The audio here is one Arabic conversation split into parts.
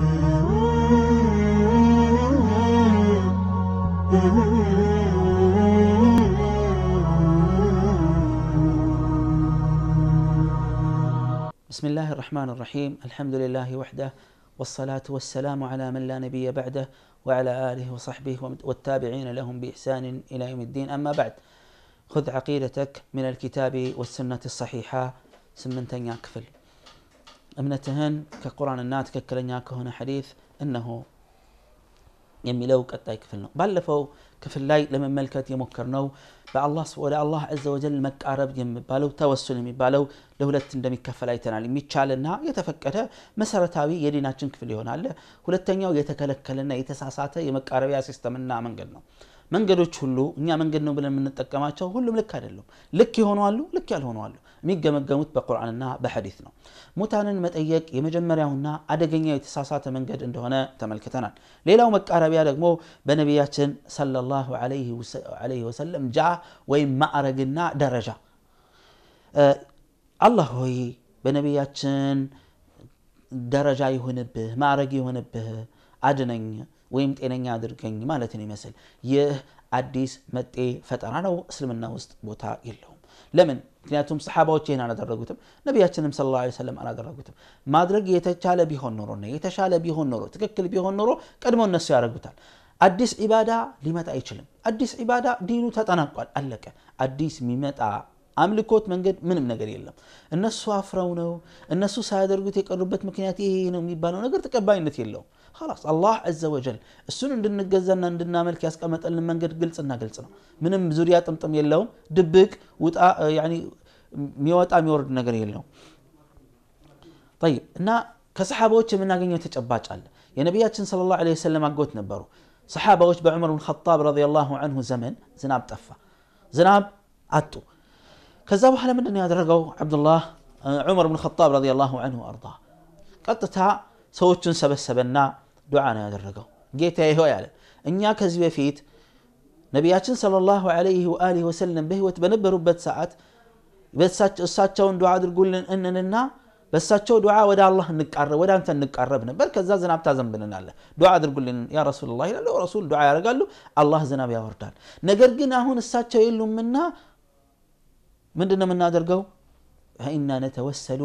بسم الله الرحمن الرحيم الحمد لله وحده والصلاة والسلام على من لا نبي بعده وعلى آله وصحبه والتابعين لهم بإحسان إلى يوم الدين أما بعد خذ عقيدتك من الكتاب والسنة الصحيحة سمنتن يكفل امنا تهن كقران النات ككلنيا كهنا حديث انه يمي لو قد تايك فلنا بل فو كفل لاي لما ملكت يمكر نو با الله الله عز وجل مك عرب يمبالو بالو توسل يم بالو لولت اندمي كفل ايتنا لي ميتشالنا يتفقد مسرتاوي يديناچن كفل يونال هلتنياو يتكلكلنا يتساساته يمك عربيا سيستمنا منغل نو መንገዶች ሁሉ እኛ መንገድ ነው ብለን የምንጠቀማቸው ሁሉም ልክ አይደሉም። ልክ የሆኑ አሉ፣ ልክ ያልሆኑ አሉ። የሚገመገሙት በቁርአንና በሐዲት ነው። ሙታንን መጠየቅ የመጀመሪያውና አደገኛው የተሳሳተ መንገድ እንደሆነ ተመልክተናል። ሌላው መቃረቢያ ደግሞ በነቢያችን ሰለላሁ ዐለይሂ ወሰለም ጃ ወይም ማዕረግና ደረጃ አላህ ሆይ በነቢያችን ደረጃ ይሆንብህ ማዕረግ ይሆንብህ አድነኝ ወይም ጤነኛ አድርገኝ ማለት ነው ይመስል ይህ አዲስ መጤ ፈጠራ ነው። እስልምና ውስጥ ቦታ የለውም። ለምን? ምክንያቱም ሰሓባዎች ይህን አላደረጉትም፣ ነቢያችንም ስለ ላ ሰለም አላደረጉትም። ማድረግ የተቻለ ቢሆን ኖሮ የተሻለ ቢሆን ኖሮ ትክክል ቢሆን ኖሮ ቀድሞ እነሱ ያደረጉታል። አዲስ ዒባዳ ሊመጣ አይችልም። አዲስ ዒባዳ ዲኑ ተጠናቋል፣ አለቀ። አዲስ የሚመጣ አምልኮት መንገድ ምንም ነገር የለም። እነሱ አፍረው ነው እነሱ ሳያደርጉት የቀሩበት ምክንያት ይሄ ነው የሚባለው ነገር ተቀባይነት የለውም። خلاص الله عز وجل السنة عندنا جزنا عندنا ملك ياسك أما تقلن من قد قلتنا قلتنا من مزوريات أم تم يلهم دبك وتع يعني ميوات أم يورد نجر يلهم طيب نا كصحابة وش من ناقين نجني تجباج على يعني صلى الله عليه وسلم عقوت نبرو صحابة وش بعمر بن الخطاب رضي الله عنه زمن زناب تفا زناب عتو كذا بحال من الدنيا عبد الله عمر بن الخطاب رضي الله عنه وأرضاه قطتها ሰዎችን ሰበሰበና ዱዓ ነው ያደረገው ጌታ ይሆ ያለ እኛ ከዚህ በፊት ነቢያችን ሰለላሁ ዐለይሂ ወአሊሂ ወሰለም በህይወት በነበሩበት ሰዓት እሳቸውን ዱዓ አድርጉልን እንንና በእሳቸው ዱዓ ወደ አላህ እንቃረብ ወደ አንተ እንቃረብ ነበር ከዛ ዝናብ ታዘንብልናለ ዱዓ አድርጉልን ያ ረሱሉላህ ይላሉ ረሱል ዱዓ ያደርጋሉ አላህ ዝናብ ያወርዳል ነገር ግን አሁን እሳቸው የሉምና ምንድን ነው የምናደርገው ፈኢና ነተወሰሉ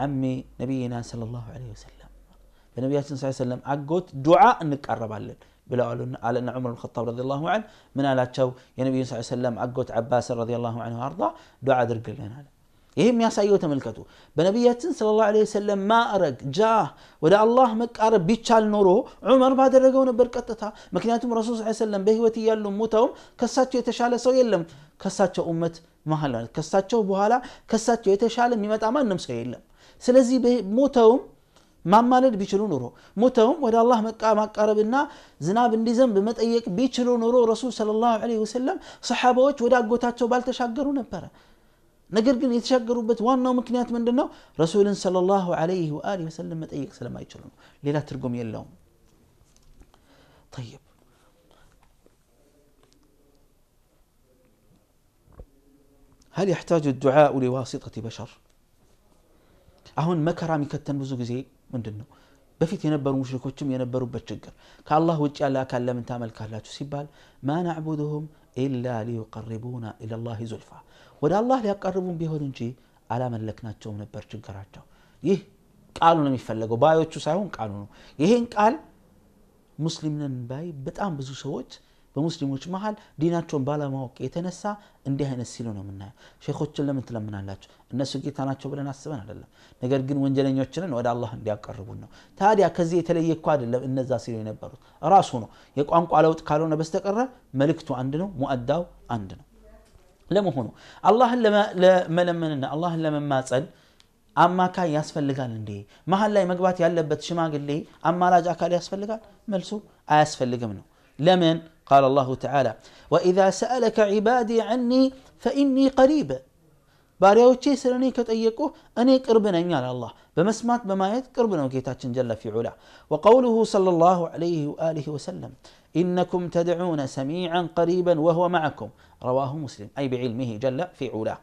عمي نبينا صلى الله عليه وسلم النبي صلى الله عليه وسلم عقوت دعاء نقرب على بلا على ان عمر الخطاب رضي الله عنه من على تشو يا يعني نبي صلى الله عليه وسلم عقوت عباس رضي الله عنه ارضى دعاء درق لنا يهم يا سيو تملكته بنبي صلى الله عليه وسلم ما ارق جاه ولا الله مقرب بيتشال نوره عمر ما درقون بركتها مكنياتهم الرسول صلى الله عليه وسلم بهوتي يلو موتهم كساتشو يتشال سو يلم كساتشو امه ما هلا كساتشو بوهالا كساتشو يتشال ميمت امان نمسك يلم سلزي بموتهم ما مالد بيشلو نورو موتهم ودا الله مكا مكا ربنا زناب اندي زنب متأيك بيشلو نورو رسول صلى الله عليه وسلم صحابوش ودا قوتاتو بالتشاقرو نبرا نقر قن يتشاقرو بتوانا ومكنيات من دنو رسول صلى الله عليه وآله وسلم متأيك سلام يشلو ليلا ترجم ترقم طيب هل يحتاج الدعاء لواسطة بشر؟ አሁን መከራ የሚከተን ብዙ ጊዜ ምንድን ነው በፊት የነበሩ ሙሽሪኮችም የነበሩበት ችግር ከአላህ ውጭ ያለ አካል ለምን ታመልካላችሁ ሲባል ማ ናዕቡድሁም ኢላ ሊዩቀርቡና ኢላላህ ዙልፋ ወደ አላህ ሊያቀርቡን ቢሆን እንጂ አላመለክናቸውም ነበር ችግራቸው ይህ ቃሉ ነው የሚፈለገው ባዮቹ ሳይሆን ቃሉ ነው ይሄን ቃል ሙስሊም ነን ባይ በጣም ብዙ ሰዎች በሙስሊሞች መሀል ዲናቸውን ባለማወቅ የተነሳ እንዲህ አይነት ሲሉ ነው የምናየው። ሼኮችን ለምን ትለምናላቸው? እነሱ ጌታ ናቸው ብለን አስበን አይደለም። ነገር ግን ወንጀለኞችንን ወደ አላህ እንዲያቀርቡን ነው። ታዲያ ከዚህ የተለየ እኮ አይደለም። እነዛ ሲሉ የነበሩት ራሱ ነው። የቋንቋ ለውጥ ካልሆነ በስተቀረ መልእክቱ አንድ ነው፣ ሙአዳው አንድ ነው። ለመሆኑ አላህን ለመለመንና አላህን ለመማፀን አማካይ ያስፈልጋል እንዴ? መሀል ላይ መግባት ያለበት ሽማግሌ አማራጅ አካል ያስፈልጋል? መልሱ አያስፈልግም ነው። لمن قال الله تعالى وإذا سألك عبادي عني فإني قريب باريا وشي سلني كت أيكو أني قربنا يا الله بمسمات بما يذكربنا وكيتاتشن جل في علا وقوله صلى الله عليه وآله وسلم إنكم تدعون سميعا قريبا وهو معكم رواه مسلم أي بعلمه جل في علا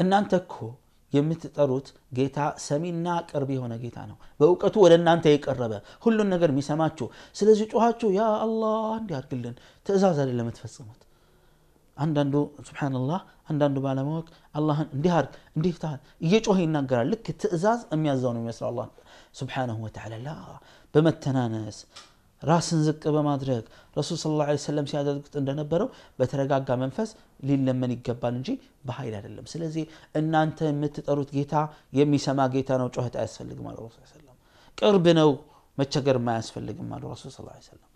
أن أنتكو የምትጠሩት ጌታ ሰሚና ቅርብ የሆነ ጌታ ነው በእውቀቱ ወደ እናንተ የቀረበ ሁሉን ነገር የሚሰማችሁ ስለዚህ ጮኋችሁ ያ አላህ እንዲያርግልን ትእዛዝ አይደለም የምትፈጽሙት አንዳንዱ ስብናላህ አንዳንዱ ባለማወቅ አላህን እንዲህ አርግ እንዲህ ታል እየጮኸ ይናገራል ልክ ትእዛዝ የሚያዛው ነው የሚመስለው አላ ስብሓናሁ ወተላ ላ በመተናነስ ራስን ዝቅ በማድረግ ረሱል ስለ ላ ሰለም ሲያደርጉት እንደነበረው በተረጋጋ መንፈስ ሊለመን ይገባል እንጂ በኃይል አይደለም ስለዚህ እናንተ የምትጠሩት ጌታ የሚሰማ ጌታ ነው ጩኸት አያስፈልግም አሉ ረሱል ሰለም ቅርብ ነው መቸገር አያስፈልግም አሉ ረሱል ስለ ሰለም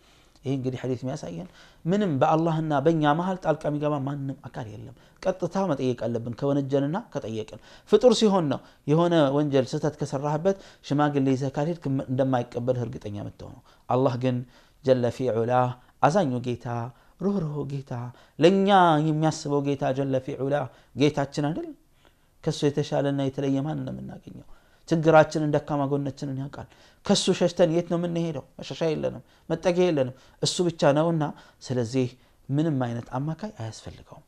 ይህ እንግዲህ ሐዲት የሚያሳየን ምንም በአላህና በእኛ መሀል ጣልቃ የሚገባ ማንም አካል የለም ቀጥታ መጠየቅ አለብን ከወነጀልና ከጠየቅን ፍጡር ሲሆን ነው የሆነ ወንጀል ስህተት ከሰራህበት ሽማግሌ ይዘህ ካልሄድክ እንደማይቀበልህ እርግጠኛ የምትሆነው አላህ ግን ጀለ ፊ ዑላ አዛኙ ጌታ ሩህሩህ ጌታ ለእኛ የሚያስበው ጌታ ጀለ ፊ ዑላ ጌታችን አይደል ከእሱ የተሻለና የተለየ ማን ነው የምናገኘው ችግራችንን ደካማ ጎነችንን ያውቃል ከሱ ሸሽተን የት ነው የምንሄደው መሸሻ የለንም መጠጊያ የለንም እሱ ብቻ ነውና ስለዚህ ምንም አይነት አማካይ አያስፈልገውም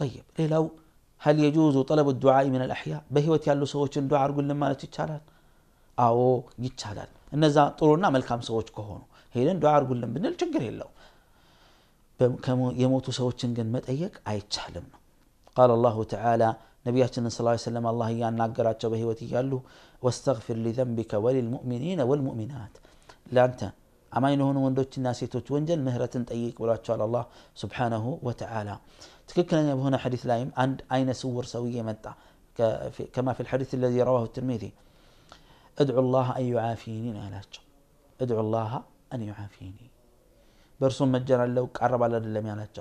طيب ሌላው هل يجوز طلب الدعاء من الأحياء በህይወት ያሉ ሰዎችን ዱዓ አርጉልን ማለት ይቻላል አዎ ይቻላል እነዛ ጥሩና መልካም ሰዎች ከሆኑ ሄደን ዱዓ አርጉልን ብንል ችግር የለው የሞቱ ሰዎችን ግን መጠየቅ አይቻልም ነው قال الله تعالى نبياتنا صلى الله عليه وسلم الله يان ناقرا تشبهي وتيالو واستغفر لذنبك وللمؤمنين والمؤمنات لانتا اما ينهون وندوتش الناس يتوتونجل مهرة تأييك ولا على الله سبحانه وتعالى تككنا هنا حديث لايم عند اين سور سوية متى كما في الحديث الذي رواه الترمذي ادعو الله ان يعافيني نالاتش ادعو الله ان يعافيني برسوم مجرى لو عرب على الله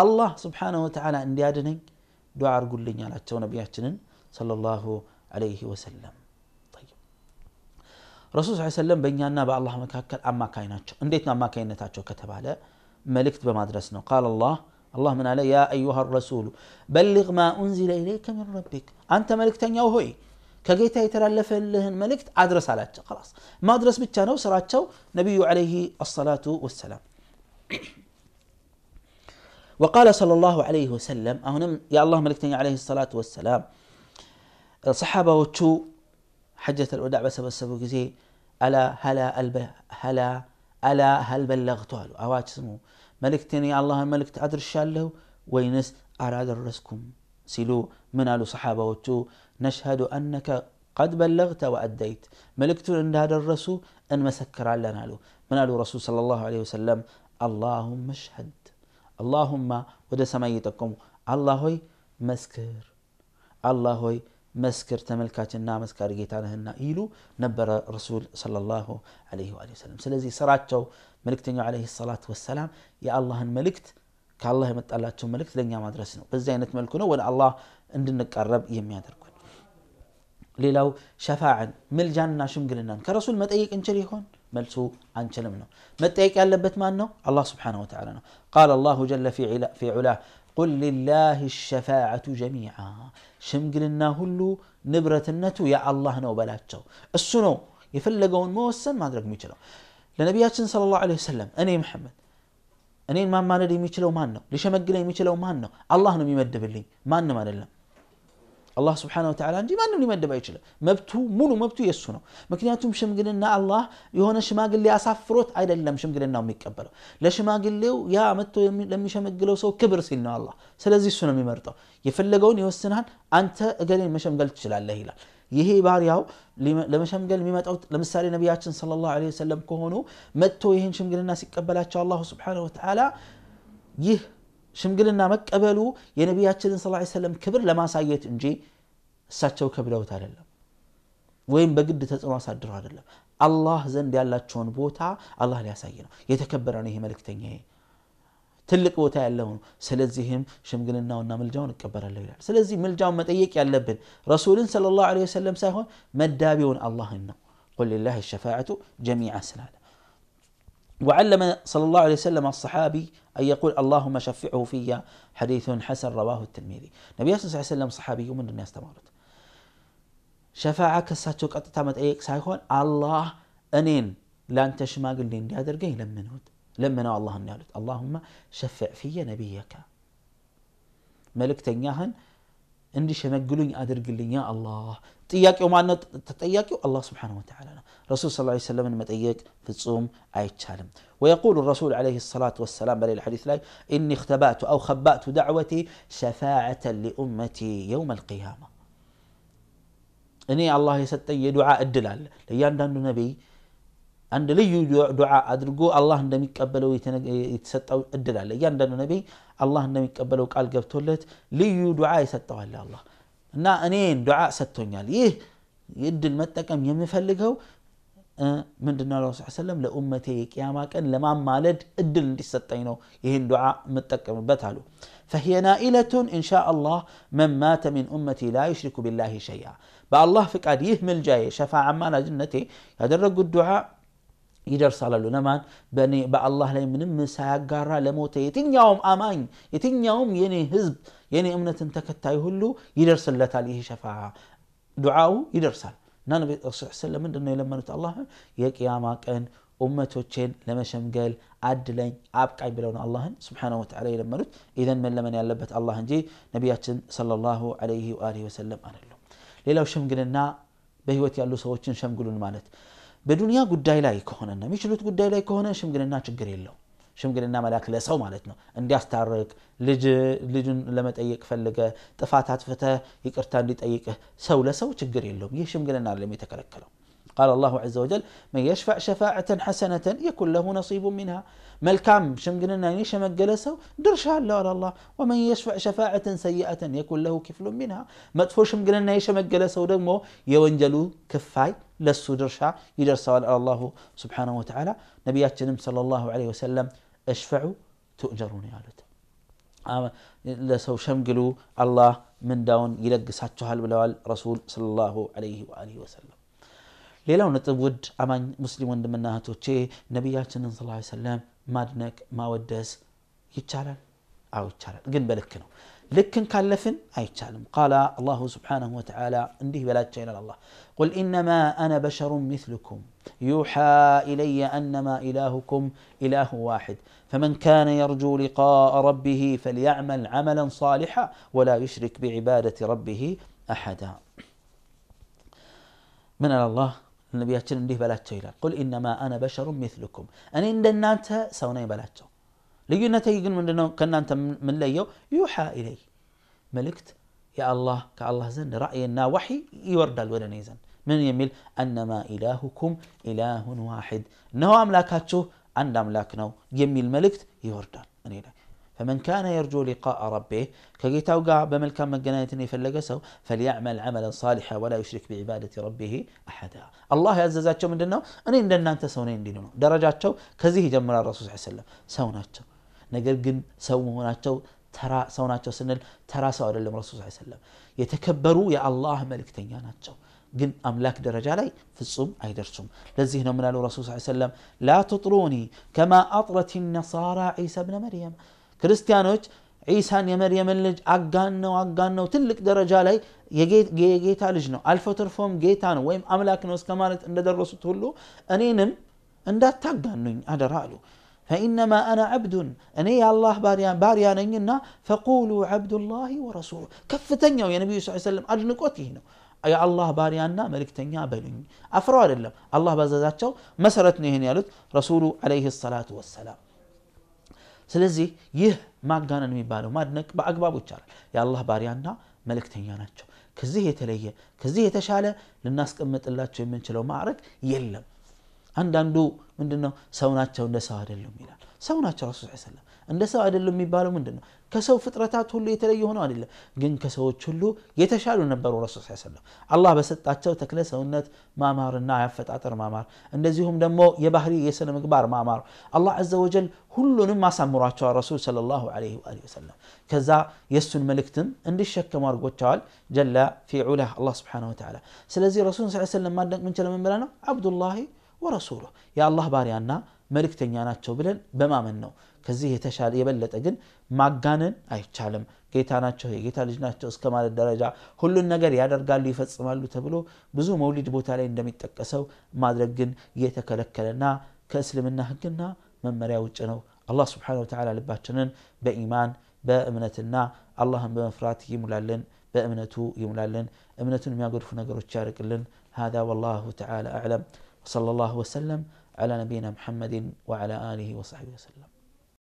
الله سبحانه وتعالى اندي ادنك دعاء لنا على التون صلى الله عليه وسلم طيب رسول صلى الله عليه وسلم بين أن بع الله مكاكل أما كائناتش أنديتنا أما كائناتش كتب على ملكت بمدرسنا قال الله الله من علي يا أيها الرسول بلغ ما أنزل إليك من ربك أنت ملك تاني أو هوي كجيتا يترلف لهن ملك أدرس على خلاص ما أدرس بتشانو تو نبي عليه الصلاة والسلام وقال صلى الله عليه وسلم أهنم يا الله ملكتني عليه الصلاة والسلام الصحابة وتشو حجة الوداع بس بس أبو كزي ألا هلا ألب هلا ألا هل بلغت له أواج سمو ملكتني يا الله ملكت أدر له وينس أراد الرسكم سلو من ألو صحابة وتشو نشهد أنك قد بلغت وأديت ملكت إن هذا الرسول إن مسكر على نالو من ألو رسول صلى الله عليه وسلم اللهم اشهد اللهم ود سماي تقوم الله هوي مسكر الله هوي مسكر تملكات النامس كارجيتان هنا إيلو نبر رسول صلى الله عليه وآله وسلم سلزي سراتشو ملكتني عليه الصلاة والسلام يا الله الملكت كالله متألاتشو ملكت لن يا مدرسنا بزينة ملكنا ولا الله عندنا قرب يمي ليلو شفاعا ملجان ناشم قلنا كرسول ما تأيك انشري هون ملسو عن كلمنه ما تأيك ما مانو الله سبحانه وتعالى نو. قال الله جل في علا في علاه قل لله الشفاعة جميعا شمقلنا هلو نبرة النتو يا الله نو بلاتشو السنو يفلقون موسن ما أدرك ميتلو لنبيات صلى الله عليه وسلم أنا محمد أنا ما ما ندري ميتلو ما أنه ليش مقلين ميتلو ما أنه الله نو يمد باللي ما أنه ما نلم الله سبحانه وتعالى انجي ما انه لي مندبا يشله مبتو مولو مبتو يسونو مكنياتوم شمغلنا الله يونه شماغل لي اسافروت ايدلم شمغلنا ميقبلو لا شماغليو يا متو لمي شمغلو سو كبر سيلنا الله سلازي سونو ميمرطو يفلغون يوسنان انت اغلين مشمغل تشلال لهيلا يهي بارياو لما شمغل ميمطو لمثال نبياتن صلى الله عليه وسلم كهونو متو يهن شمغلنا سيقبلاتشا الله سبحانه وتعالى يه ሽምግልና መቀበሉ የነቢያችንን ስ ሰለም ክብር ለማሳየት እንጂ እሳቸው ከብለውት አይደለም ወይም በግድ ተጽዕኖ አሳድረው አይደለም አላህ ዘንድ ያላቸውን ቦታ አላህ ሊያሳይ ነው የተከበረ ነው ይሄ መልእክተኛ ትልቅ ቦታ ያለው ነው ስለዚህም ሽምግልናውና ምልጃውን እቀበላለሁ ይላል ስለዚህ ምልጃውን መጠየቅ ያለብን ረሱልን ለ ላሁ ወሰለም ሳይሆን መዳቢውን አላህን ነው ቁል ሊላህ ሸፋዓቱ ጀሚዓ ስላለ وعلم صلى الله عليه وسلم الصحابي أن يقول اللهم شفعه في حديث حسن رواه الترمذي نبي صلى الله عليه وسلم صحابي ومن الناس تمارد شفاعة كساتو قطتامت أيك سايخون الله أنين لان لن تشماق اللي اندي هادر لمنهود لمنه الله النالد اللهم شفع في نبيك ملك تنياهن اندي شمقلون يقدر قلن يا الله تياك يوم عنا تتياك الله سبحانه وتعالى رسول صلى الله عليه وسلم لما تياك تصوم الصوم اي تشالم ويقول الرسول عليه الصلاة والسلام بل الحديث لاي اني اختبأت او خبأت دعوتي شفاعة لأمتي يوم القيامة اني الله يستي دعاء الدلال ليان النبي عند لي دعاء أدرجو الله إنهم يقبلوا يتنق يتسطوا أدل على يان دنا نبي الله إنهم يقبلوا قال جبتولت لي دعاء يسطوا على الله نا أنين دعاء سطوني على إيه يد المتكم يمفلقه من دنا الله صلى الله عليه وسلم لأمتي كيما كان لما مالد أدل يسطينه يهن دعاء متكم بتهلو فهي نائلة إن شاء الله من مات من أمتي لا يشرك بالله شيئا بأ الله فقد من جاي شفاعة عمان جنتي هذا الدعاء ይደርሳላሉ ለማን በእኔ በአላህ ላይ ምንም ሳያጋራ ለሞተ የትኛውም አማኝ የትኛውም የኔ ህዝብ የኔ እምነትን ተከታይ ሁሉ ይደርስለታል ይህ ሸፋ ዱዓው ይደርሳል እና ነቢ ስለም ምንድነው የለመኑት አላህ የቅያማ ቀን ኡመቶቼን ለመሸምገል አድለኝ አብቃኝ ብለው ነው አላህን ስብሓነ ወተዓላ የለመኑት ኢዘን መለመን ያለበት አላህ እንጂ ነቢያችን ሰለላሁ ዐለይሂ ወአሊሂ ወሰለም አይደሉም ሌላው ሽምግልና በህይወት ያሉ ሰዎችን ሸምግሉን ማለት በዱንያ ጉዳይ ላይ ከሆነና የሚችሉት ጉዳይ ላይ ከሆነ ሽምግልና ችግር የለው ሽምግልና መላክ ለሰው ማለት ነው እንዲያስታርቅ ልጁን ለመጠየቅ ፈልገ ጥፋት አጥፍተህ ይቅርታ እንዲጠይቅህ ሰው ለሰው ችግር የለውም ይህ ሽምግልና ለም የተከለከለው قال الله عز وجل من يشفع شفاعة حسنة يكون له نصيب منها ملكام شمقننا نيشمق درشها درشان لولا الله ومن يشفع شفاعة سيئة يكون له كفل منها مدفو شمقننا نيشمق قلسو دمو يونجلو كفاي لسو درشا يدر سوال الله سبحانه وتعالى نبيات جنم صلى الله عليه وسلم اشفعوا تؤجرون يا لت لسو شمقلو الله من داون يلقساتها البلوال رسول صلى الله عليه وآله وسلم ሌላው ነጥብ ውድ አማኝ ሙስሊም ወንድምና እህቶቼ ነቢያችንን ስ ሰለም ማድነቅ ማወደስ ይቻላል አዎ ይቻላል ግን በልክ ነው ልክን ካለፍን አይቻልም ቃለ አላሁ ስብሓንሁ ወተዓላ እንዲህ በላቸው ይላል አላ ቁል ኢነማ አነ በሸሩ ምስልኩም يوحى إلي أنما إلهكم إله واحد فمن كان يرجو لقاء ربه فليعمل عملا صالحا ولا يشرك بعبادة ربه أحدا من الله ነቢያችን እንዲህ በላቸው ይላል ቁል ኢነማ አነ በሸሩ ሚትልኩም እኔ እንደናንተ ሰው ነኝ በላቸው ልዩነቴ ግን ምንድነው ከእናንተ የምንለየው ዩሓ ኢለይ መልእክት የአላህ ከአላህ ዘንድ ራእይና ዋሒ ይወርዳል ወደ እኔ ዘንድ ምን የሚል አነማ ኢላሁኩም ኢላሁን ዋሒድ እነሆ አምላካችሁ አንድ አምላክ ነው የሚል መልእክት ይወርዳል እኔ ላይ فمن كان يرجو لقاء ربه كجيتاوغا بملكا مجنانتني فلقسو فليعمل عملا صالحا ولا يشرك بعبادة ربه أحدا الله عز وجل من دنو أني إن أنت سونين دينو درجات شو كزيه جمر الرسول صلى الله عليه وسلم سونات شو نقل قن سو شو ترى سونات شو سنل ترى سو للم الرسول صلى الله عليه وسلم يتكبروا يا الله ملك تنيانات شو قن أملاك درجة لي في الصوم أيدرسهم لزيهنا من الرسول صلى الله عليه وسلم لا تطروني كما أطرت النصارى عيسى بن مريم ክርስቲያኖች ዒሳን የመርየምን ልጅ አጋን ነው አጋን ነው ትልቅ ደረጃ ላይ የጌታ ልጅ ነው አልፎ ተርፎም ጌታ ነው ወይም አምላክ ነው እስከ ማለት እንደደረሱት ሁሉ እኔንም እንዳታጋኑኝ አደራ አሉ فإنما أنا عبد أني الله باريا باريا نينا فقولوا عبد الله ورسوله كفتنيا يا نبي صلى الله عليه وسلم أدنقوتي هنا يا الله باريانا تنيا بلني أفرار الله الله بزازاتشو مسرتني هنا رسول عليه الصلاة والسلام ስለዚህ ይህ ማጋነን የሚባለው ማድነቅ በአግባቡ ይቻላል። የአላህ ባሪያና መልእክተኛ ናቸው። ከዚህ የተለየ ከዚህ የተሻለ ልናስቀምጥላቸው የምንችለው ማዕረግ የለም። አንዳንዱ ምንድነው ሰው ናቸው እንደ ሰው አይደሉም ይላል። ሰው ናቸው ረሱል ሰለም عند سو عدل مي بالو من دنا كسو فترة تاتو اللي يتلي هنا عدل جن كسو تشلو يتشالو نبرو رسول صلى الله عليه وسلم الله بس تاتو تكلس ونت ما مار النايف فتاتر ما مار عند زيهم يبهري يسنا مقبار ما مار الله عز وجل هل نم ما سمراتش رسول صلى الله عليه وآله وسلم كذا يسن ملكتن عند الشك مار قتال جل في علاه الله سبحانه وتعالى سلزي رسول صلى الله عليه وسلم ما دنك من كلام بلانا عبد الله ورسوله يا الله باري باريانا ملكتن يا ناتشو بلن بما منه كزيه تشال يبلت أجن ما جانن أي تعلم جيت أنا شو هي جيت أنا جنات أس كمال الدرجة هلو النجار يا در قال لي فتص ماله تبلو بزوم أولي جبوت عليه إن دم يتكسو ما درجن يتكلك كلنا كأسلم النهجنا من مريوج أنا الله سبحانه وتعالى لباتشنن بإيمان بأمنتنا اللهم بمفرات يملالن بأمنته يملالن أمنتنا ما يقدر فينا تشارك لن هذا والله تعالى أعلم صلى الله وسلم على نبينا محمد وعلى آله وصحبه وسلم